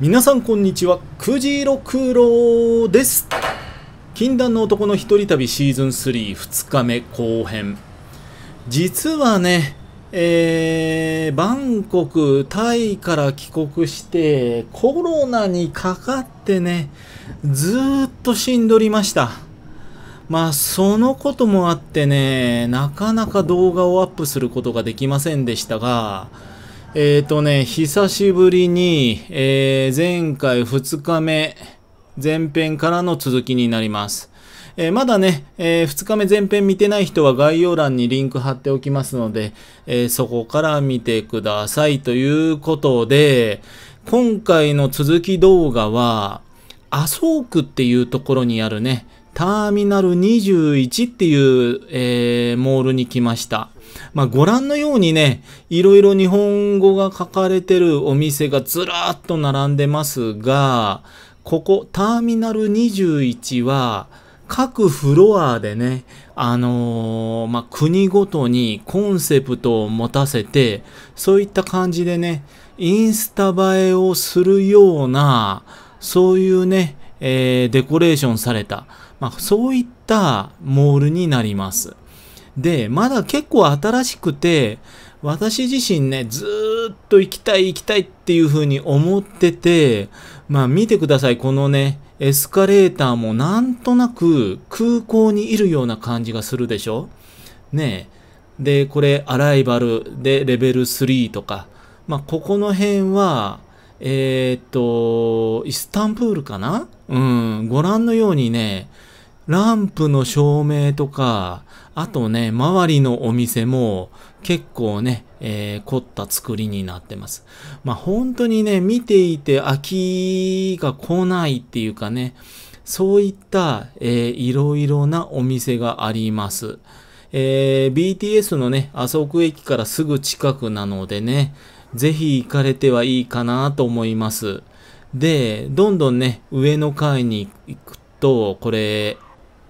皆さんこんにちはくじろくろです禁断の男の一人旅シーズン32日目後編実はねえー、バンコク、タイから帰国して、コロナにかかってね、ずーっとしんどりました。まあ、そのこともあってね、なかなか動画をアップすることができませんでしたが、えっ、ー、とね、久しぶりに、えー、前回2日目、前編からの続きになります。えー、まだね、え2日目前編見てない人は概要欄にリンク貼っておきますので、えそこから見てくださいということで、今回の続き動画は、ソークっていうところにあるね、ターミナル21っていう、えー、モールに来ました。まあ、ご覧のようにね、いろいろ日本語が書かれてるお店がずらっと並んでますが、ここ、ターミナル21は、各フロアでね、あのー、まあ、国ごとにコンセプトを持たせて、そういった感じでね、インスタ映えをするような、そういうね、えー、デコレーションされた、まあ、そういったモールになります。で、まだ結構新しくて、私自身ね、ずーっと行きたい行きたいっていう風に思ってて、まあ見てください、このね、エスカレーターもなんとなく空港にいるような感じがするでしょねえ。で、これ、アライバルでレベル3とか、まあここの辺は、えー、っと、イスタンプールかなうん、ご覧のようにね、ランプの照明とか、あとね、周りのお店も結構ね、えー、凝った作りになってます。まあ本当にね、見ていて飽きが来ないっていうかね、そういった、えー、いろいろなお店があります。えー、BTS のね、麻生区駅からすぐ近くなのでね、ぜひ行かれてはいいかなと思います。で、どんどんね、上の階に行くと、これ、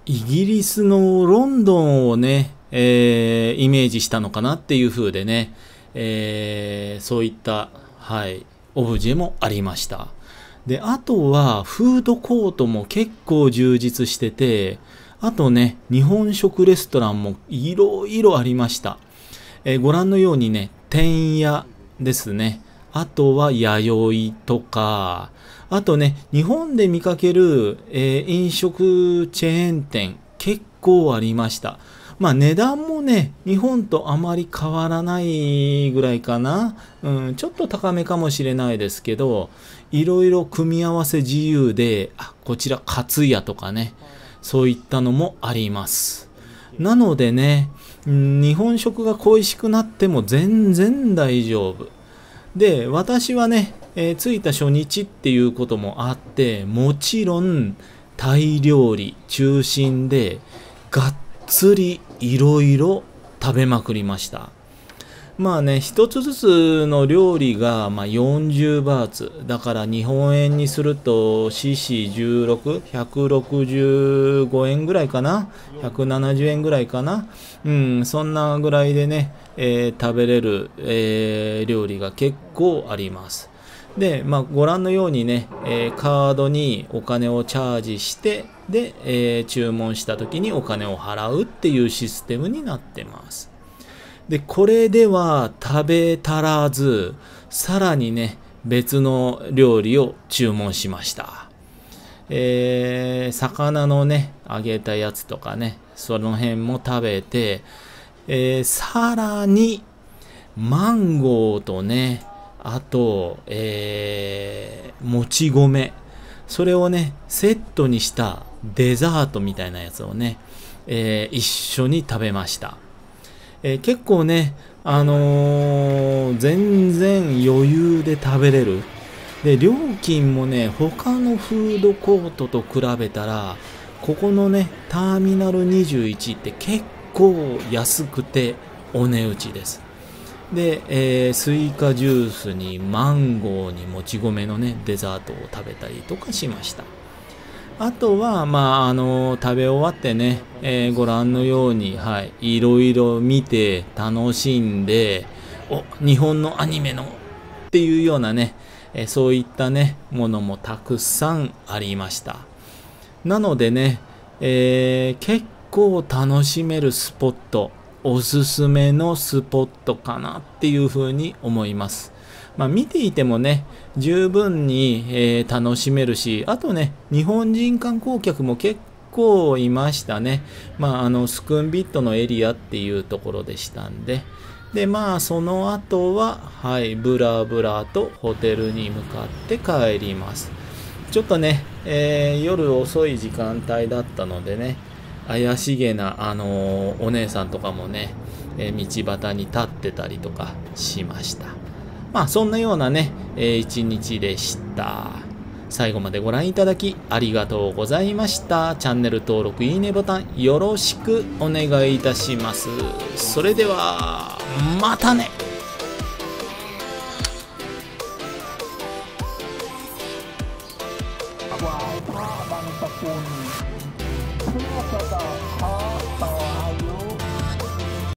イギリスのロンドンをね、えー、イメージしたのかなっていう風でね、えー、そういった、はい、オブジェもありました。で、あとは、フードコートも結構充実してて、あとね、日本食レストランもいろいろありました。えー、ご覧のようにね、店屋ですね。あとは弥生とか、あとね、日本で見かける、えー、飲食チェーン店、結構ありました。まあ値段もね、日本とあまり変わらないぐらいかな。うん、ちょっと高めかもしれないですけど、いろいろ組み合わせ自由で、あ、こちら、カツヤとかね、そういったのもあります。なのでね、日本食が恋しくなっても全然大丈夫。で、私はね、えー、着いた初日っていうこともあって、もちろん、タイ料理中心で、がっつりいろいろ食べまくりました。まあね、一つずつの料理が、まあ、40バーツ。だから日本円にすると CC16、165円ぐらいかな ?170 円ぐらいかなうん、そんなぐらいでね、えー、食べれる、えー、料理が結構あります。で、まあ、ご覧のようにね、えー、カードにお金をチャージして、で、え注文した時にお金を払うっていうシステムになってます。で、これでは食べ足らず、さらにね、別の料理を注文しました。えー、魚のね、揚げたやつとかね、その辺も食べて、えー、さらに、マンゴーとね、あと、えー、もち米。それをね、セットにしたデザートみたいなやつをね、えー、一緒に食べました。えー、結構ね、あのー、全然余裕で食べれる。で、料金もね、他のフードコートと比べたら、ここのね、ターミナル21って結構安くてお値打ちです。で、えー、スイカジュースにマンゴーにもち米のね、デザートを食べたりとかしました。あとは、まあ、あの、食べ終わってね、えー、ご覧のように、はい、いろいろ見て、楽しんで、お、日本のアニメの、っていうようなね、えー、そういったね、ものもたくさんありました。なのでね、えー、結構楽しめるスポット、おすすめのスポットかなっていうふうに思います。まあ、見ていてもね、十分に、えー、楽しめるし、あとね、日本人観光客も結構いましたね。まあ、あの、スクンビットのエリアっていうところでしたんで。で、まあ、その後は、はい、ブラブラとホテルに向かって帰ります。ちょっとね、えー、夜遅い時間帯だったのでね、怪しげな、あのー、お姉さんとかもね、えー、道端に立ってたりとかしました。まあ、そんなようなね、えー、一日でした。最後までご覧いただきありがとうございました。チャンネル登録、いいねボタンよろしくお願いいたします。それでは、またね哇，